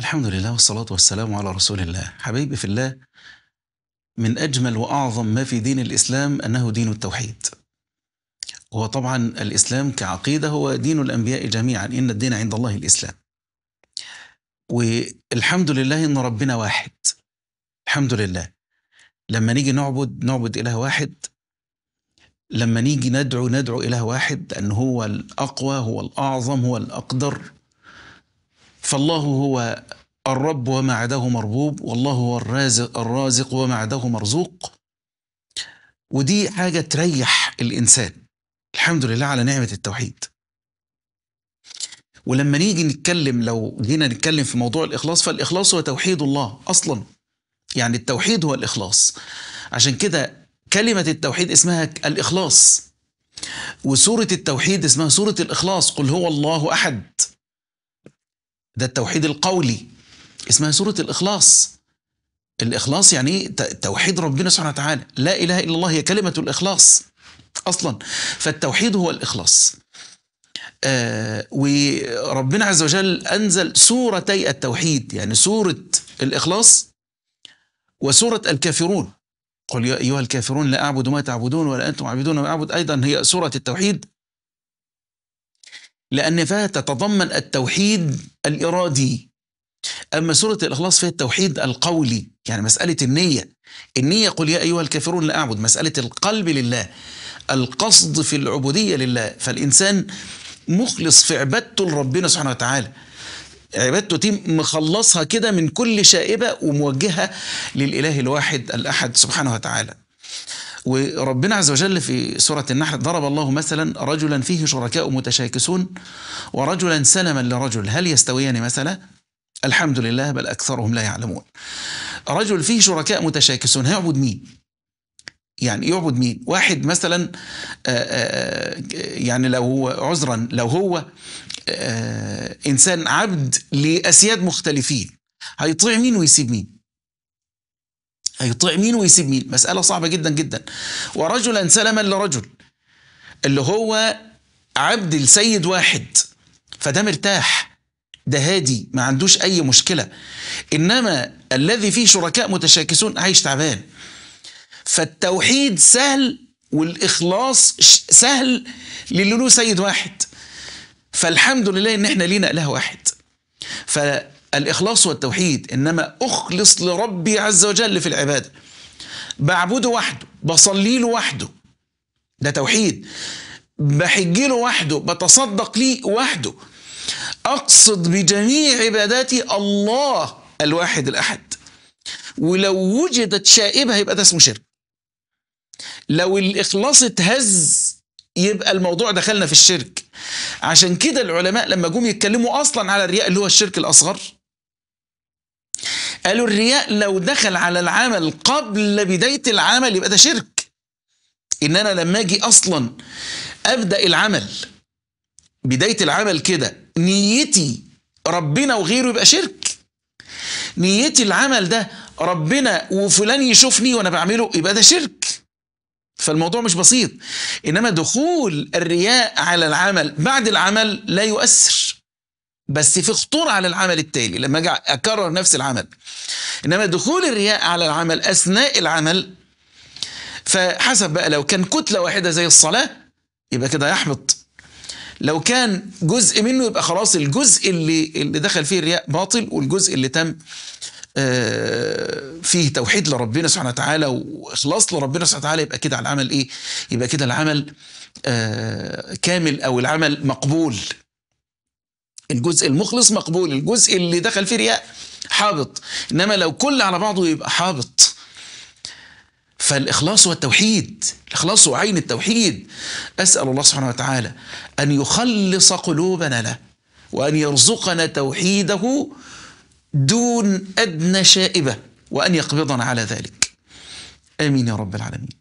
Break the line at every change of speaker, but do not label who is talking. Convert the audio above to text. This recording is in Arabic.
الحمد لله والصلاة والسلام على رسول الله حبيبي في الله من أجمل وأعظم ما في دين الإسلام أنه دين التوحيد هو طبعا الإسلام كعقيدة هو دين الأنبياء جميعا إن الدين عند الله الإسلام والحمد لله إن ربنا واحد الحمد لله لما نيجي نعبد نعبد إله واحد لما نيجي ندعو ندعو إله واحد أن هو الأقوى هو الأعظم هو الأقدر فالله هو الرب وما عداه مربوب والله هو الرازق الرازق وما عداه مرزوق ودي حاجة تريح الإنسان الحمد لله على نعمة التوحيد ولما نيجي نتكلم لو جينا نتكلم في موضوع الإخلاص فالإخلاص هو توحيد الله أصلا يعني التوحيد هو الإخلاص عشان كده كلمة التوحيد اسمها الإخلاص وسورة التوحيد اسمها سورة الإخلاص قل هو الله أحد ده التوحيد القولي اسمها سورة الإخلاص الإخلاص يعني إيه؟ توحيد ربنا سبحانه وتعالى لا إله إلا الله هي كلمة الإخلاص أصلا فالتوحيد هو الإخلاص آه وربنا عز وجل أنزل سورتي التوحيد يعني سورة الإخلاص وسورة الكافرون قل يا أيها الكافرون لا أعبد ما تعبدون ولا أنتم عابدون ما أعبد أيضا هي سورة التوحيد لأن فيها تتضمن التوحيد الإرادي أما سورة الإخلاص فيها التوحيد القولي يعني مسألة النية النية قل يا أيها الكافرون لا أعبد مسألة القلب لله القصد في العبودية لله فالإنسان مخلص في عبادته لربنا سبحانه وتعالى عبادته تيم مخلصها كده من كل شائبة وموجهة للإله الواحد الأحد سبحانه وتعالى وربنا عز وجل في سورة النحل ضرب الله مثلا رجلا فيه شركاء متشاكسون ورجلا سلما لرجل هل يستويان مثلا الحمد لله بل أكثرهم لا يعلمون رجل فيه شركاء متشاكسون هيعبد مين يعني يعبد مين واحد مثلا آه، آه، يعني لو هو عذرا لو هو آه، إنسان عبد لأسياد مختلفين هيطيع مين ويسيب مين هيطيع مين ويسيب مين مسألة صعبة جدا جدا ورجلا سلما لرجل اللي هو عبد السيد واحد فده مرتاح ده هادي ما عندوش أي مشكلة إنما الذي فيه شركاء متشاكسون عايش تعبان فالتوحيد سهل والإخلاص سهل للي له سيد واحد فالحمد لله إن إحنا لينا إله واحد ف الإخلاص والتوحيد إنما أخلص لربي عز وجل في العبادة بعبده وحده بصلي له وحده ده توحيد بحج له وحده بتصدق ليه وحده أقصد بجميع عباداتي الله الواحد الأحد ولو وجدت شائبة يبقى ده اسمه شرك لو الإخلاص اتهز يبقى الموضوع دخلنا في الشرك عشان كده العلماء لما جم يتكلموا اصلا على الرياء اللي هو الشرك الاصغر قالوا الرياء لو دخل على العمل قبل بداية العمل يبقى ده شرك إن أنا لما أجي أصلا أبدأ العمل بداية العمل كده نيتي ربنا وغيره يبقى شرك نيتي العمل ده ربنا وفلان يشوفني وأنا بعمله يبقى ده شرك فالموضوع مش بسيط إنما دخول الرياء على العمل بعد العمل لا يؤثر بس في خطورة على العمل التالي لما أجي أكرر نفس العمل إنما دخول الرياء على العمل أثناء العمل فحسب بقى لو كان كتلة واحدة زي الصلاة يبقى كده يحبط لو كان جزء منه يبقى خلاص الجزء اللي اللي دخل فيه الرياء باطل والجزء اللي تم آه، فيه توحيد لربنا سبحانه وتعالى واخلاص لربنا سبحانه وتعالى يبقى كده العمل ايه؟ يبقى كده العمل آه، كامل او العمل مقبول الجزء المخلص مقبول الجزء اللي دخل فيه رياء حابط انما لو كل على بعضه يبقى حابط فالاخلاص هو التوحيد الاخلاص هو عين التوحيد اسال الله سبحانه وتعالى ان يخلص قلوبنا له وان يرزقنا توحيده دون ادنى شائبه وان يقبضنا على ذلك امين يا رب العالمين